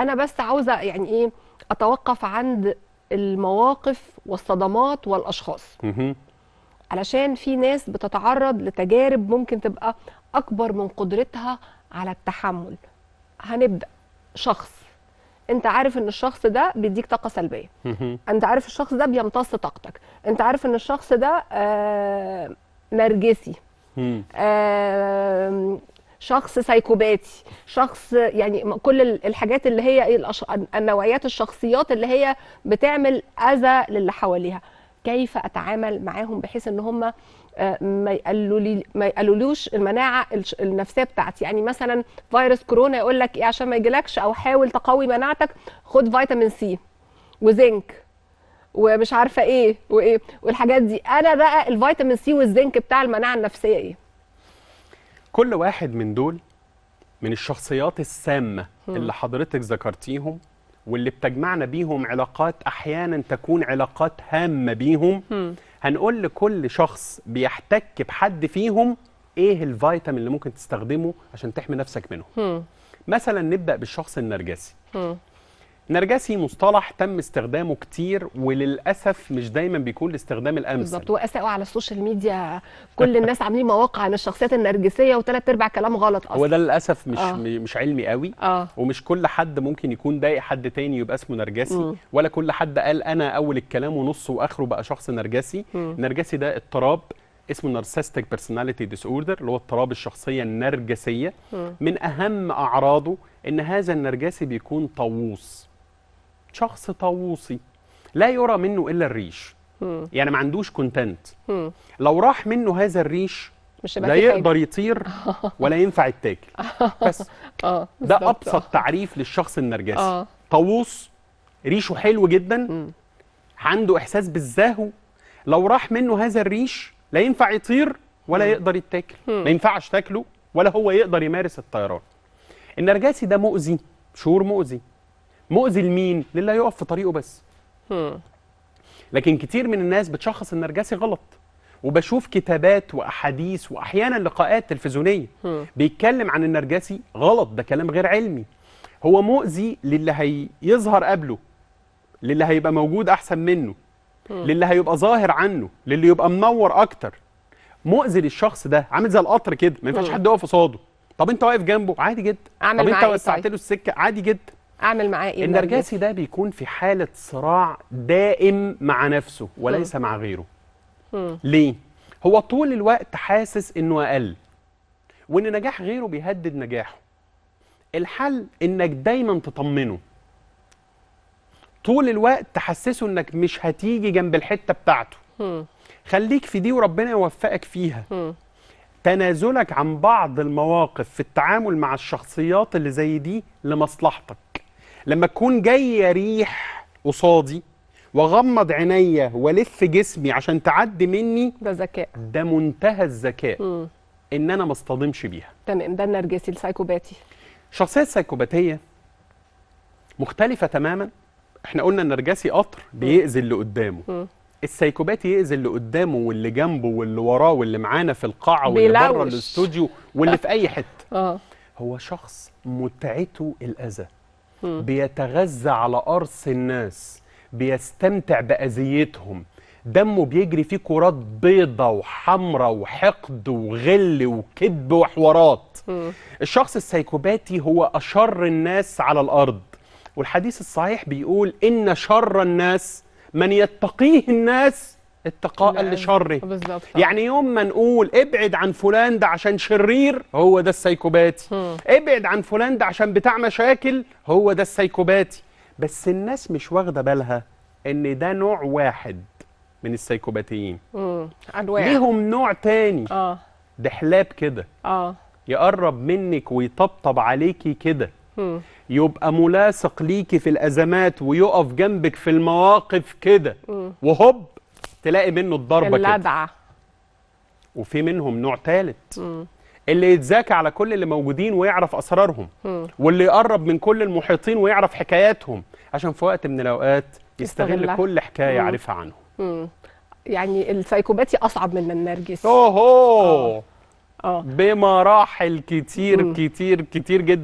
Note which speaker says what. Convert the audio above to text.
Speaker 1: انا بس عاوزه يعني ايه اتوقف عند المواقف والصدمات والاشخاص علشان في ناس بتتعرض لتجارب ممكن تبقى اكبر من قدرتها على التحمل هنبدا شخص انت عارف ان الشخص ده بيديك طاقه سلبيه انت عارف الشخص ده بيمتص طاقتك انت عارف ان الشخص ده آه نرجسي آه شخص سايكوباتي شخص يعني كل الحاجات اللي هي ايه، النوعيات الشخصيات اللي هي بتعمل اذى للي حواليها كيف اتعامل معاهم بحيث ان هم آه، ما يقلولي ما يقللوش المناعه النفسيه بتاعتي يعني مثلا فيروس كورونا يقول لك ايه عشان ما يجيلكش او حاول تقوي مناعتك خد فيتامين سي وزنك ومش عارفه ايه وايه والحاجات دي انا بقى الفيتامين سي والزنك بتاع المناعه النفسيه ايه
Speaker 2: كل واحد من دول من الشخصيات السامه اللي حضرتك ذكرتيهم واللي بتجمعنا بيهم علاقات احيانا تكون علاقات هامه بيهم هنقول لكل شخص بيحتك بحد فيهم ايه الفيتامين اللي ممكن تستخدمه عشان تحمي نفسك منهم مثلا نبدا بالشخص النرجسي نرجسي مصطلح تم استخدامه كتير وللاسف مش دايما بيكون الاستخدام الامثل بالظبط
Speaker 1: واساءوا على السوشيال ميديا كل الناس عاملين مواقع عن الشخصيات النرجسيه وثلاث ارباع كلام غلط اصلا هو ده
Speaker 2: للاسف مش آه. مش علمي قوي آه. ومش كل حد ممكن يكون ضايق حد تاني يبقى اسمه نرجسي م. ولا كل حد قال انا اول الكلام ونصه واخره بقى شخص نرجسي م. نرجسي ده اضطراب اسمه نارسستيك بيرسوناليتي ديس اوردر اللي هو اضطراب الشخصيه النرجسيه م. من اهم اعراضه ان هذا النرجسي بيكون طاووس شخص طاووسي لا يرى منه الا الريش مم. يعني ما عندوش كونتنت لو راح منه هذا الريش
Speaker 1: مش لا يقدر حاجة.
Speaker 2: يطير ولا ينفع يتاكل
Speaker 1: بس آه ده ابسط
Speaker 2: تعريف للشخص النرجسي آه. طاووس ريشه حلو جدا مم. عنده احساس بالزهو لو راح منه هذا الريش لا ينفع يطير ولا مم. يقدر يتاكل ما ينفعش تاكله ولا هو يقدر يمارس الطيران النرجسي ده مؤذي شعور مؤذي مؤذي لمين؟ للي هيقف في طريقه بس. لكن كتير من الناس بتشخص النرجسي غلط وبشوف كتابات واحاديث واحيانا لقاءات تلفزيونيه بيتكلم عن النرجسي غلط ده كلام غير علمي. هو مؤذي للي هيظهر قبله للي هيبقى موجود احسن منه للي هيبقى ظاهر عنه للي يبقى منور اكتر مؤذي للشخص ده عامل زي القطر كده ما ينفعش حد يقف قصاده طب انت واقف جنبه عادي جدا طب انت إيه طيب؟ وسعت له السكه عادي جدا
Speaker 1: اعمل معاه ايه النرجسي
Speaker 2: ده بيكون في حاله صراع دائم مع نفسه وليس م. مع غيره م. ليه هو طول الوقت حاسس انه اقل وان نجاح غيره بيهدد نجاحه الحل انك دايما تطمنه طول الوقت تحسسه انك مش هتيجي جنب الحته بتاعته خليك في دي وربنا يوفقك فيها تنازلك عن بعض المواقف في التعامل مع الشخصيات اللي زي دي لمصلحتك لما تكون جايه ريح قصادي واغمض عينيا والف جسمي عشان تعدي مني ده ذكاء ده منتهى الذكاء ان انا ما اصطدمش بيها
Speaker 1: تمام ده النرجسي السايكوباتي
Speaker 2: الشخصيه السايكوباتيه مختلفه تماما احنا قلنا النرجسي قطر بيأذي اللي قدامه م. السايكوباتي يأذي اللي قدامه واللي جنبه واللي وراه واللي معانا في القاعه واللي بره الاستوديو واللي في اي حته اه هو شخص متعته الاذى بيتغذى على قرص الناس بيستمتع باذيتهم دمه بيجري فيه كرات بيضة وحمرة وحقد وغل وكذب وحوارات الشخص السيكوباتي هو أشر الناس على الأرض والحديث الصحيح بيقول إن شر الناس من يتقيه الناس اتقاء لشره بالظبط يعني يوم ما نقول ابعد عن فلان ده عشان شرير هو ده السايكوباتي هم. ابعد عن فلان ده عشان بتاع مشاكل هو ده السايكوباتي بس الناس مش واخده بالها ان ده نوع واحد من السايكوباتيين
Speaker 1: امم ليهم
Speaker 2: نوع تاني اه ده حلاب كده اه يقرب منك ويطبطب عليكي كده يبقى ملاصق ليكي في الازمات ويقف جنبك في المواقف كده وهوب تلاقي منه الضربه اللدعه كده. وفي منهم نوع ثالث اللي يتذاكى على كل اللي موجودين ويعرف اسرارهم م. واللي يقرب من كل المحيطين ويعرف حكاياتهم عشان في وقت من الاوقات يستغل استغلها. كل حكايه م. عارفها عنهم
Speaker 1: م. يعني السايكوباتي اصعب من النرجس
Speaker 2: اوهو اه, آه. بمراحل كتير م. كتير كتير جدا